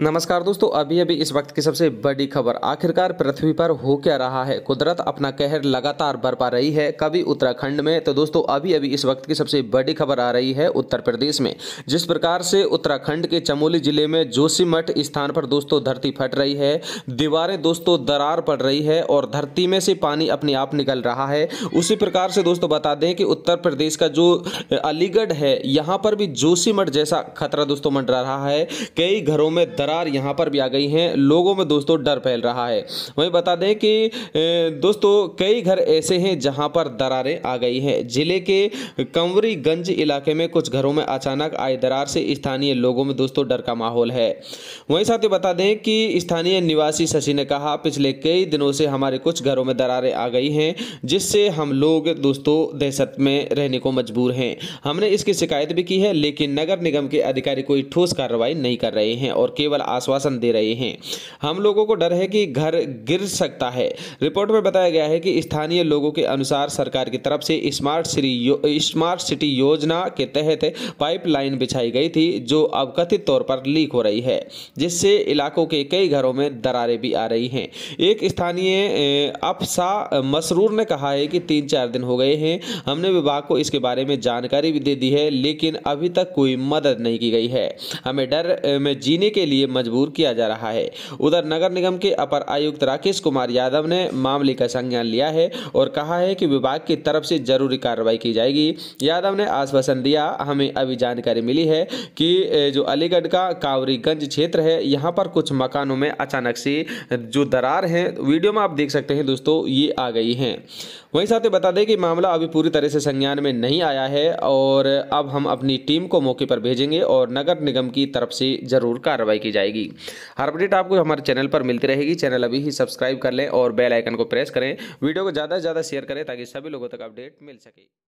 नमस्कार दोस्तों अभी अभी इस वक्त की सबसे बड़ी खबर आखिरकार पृथ्वी पर हो क्या रहा है कुदरत अपना कहर लगातार बरपा रही है कभी उत्तराखंड में तो दोस्तों अभी अभी इस वक्त की सबसे बड़ी खबर आ रही है उत्तर प्रदेश में जिस प्रकार से उत्तराखंड के चमोली जिले में जोशीमठ स्थान पर दोस्तों धरती फट रही है दीवारें दोस्तों दरार पड़ रही है और धरती में से पानी अपने आप निकल रहा है उसी प्रकार से दोस्तों बता दें कि उत्तर प्रदेश का जो अलीगढ़ है यहाँ पर भी जोशीमठ जैसा खतरा दोस्तों मंडरा रहा है कई घरों में दरार यहाँ पर भी आ गई हैं लोगों में दोस्तों डर फैल रहा है वहीं बता दें कि दोस्तों कई घर ऐसे हैं जहाँ पर दरारें आ गई हैं जिले के कंवरीगंज इलाके में कुछ घरों में अचानक आई दरार से स्थानीय लोगों में दोस्तों डर का माहौल है वहीं साथ ही बता दें कि स्थानीय निवासी शशि ने कहा पिछले कई दिनों से हमारे कुछ घरों में दरारें आ गई हैं जिससे हम लोग दोस्तों दहशत में रहने को मजबूर हैं हमने इसकी शिकायत भी की है लेकिन नगर निगम के अधिकारी कोई ठोस कार्रवाई नहीं कर रहे हैं और केवल केवल आश्वासन दे रहे हैं हम लोगों को डर है कि घर गिर सकता है रिपोर्ट में बताया गया है कि स्थानीय लोगों के अनुसार सरकार की तरफ से स्मार्ट सिटी स्मार्ट सिटी योजना के तहत पाइपलाइन बिछाई गई थी जो अब कथित तौर पर लीक हो रही है जिससे इलाकों के कई घरों में दरारें भी आ रही हैं एक स्थानीय अफसा मसरूर ने कहा है कि तीन चार दिन हो गए हैं हमने विभाग को इसके बारे में जानकारी भी दे दी है लेकिन अभी तक कोई मदद नहीं की गई है हमें डर में जीने के लिए लिए मजबूर किया जा रहा है उधर नगर निगम के अपर आयुक्त राकेश कुमार यादव ने मामले का संज्ञान लिया है और कहा है कि विभाग की तरफ से जरूरी कार्रवाई की जाएगी यादव ने आश्वासन दिया हमें अभी जानकारी मिली है कि जो अलीगढ़ का कावरीगंज क्षेत्र है यहाँ पर कुछ मकानों में अचानक से जो दरार है वीडियो में आप देख सकते हैं दोस्तों ये आ गई है वहीं साथ ही बता दें कि मामला अभी पूरी तरह से संज्ञान में नहीं आया है और अब हम अपनी टीम को मौके पर भेजेंगे और नगर निगम की तरफ से जरूर कार्रवाई की जाएगी हर अपडेट आपको हमारे चैनल पर मिलती रहेगी चैनल अभी ही सब्सक्राइब कर लें और बेल आइकन को प्रेस करें वीडियो को ज़्यादा से ज़्यादा शेयर करें ताकि सभी लोगों तक अपडेट मिल सके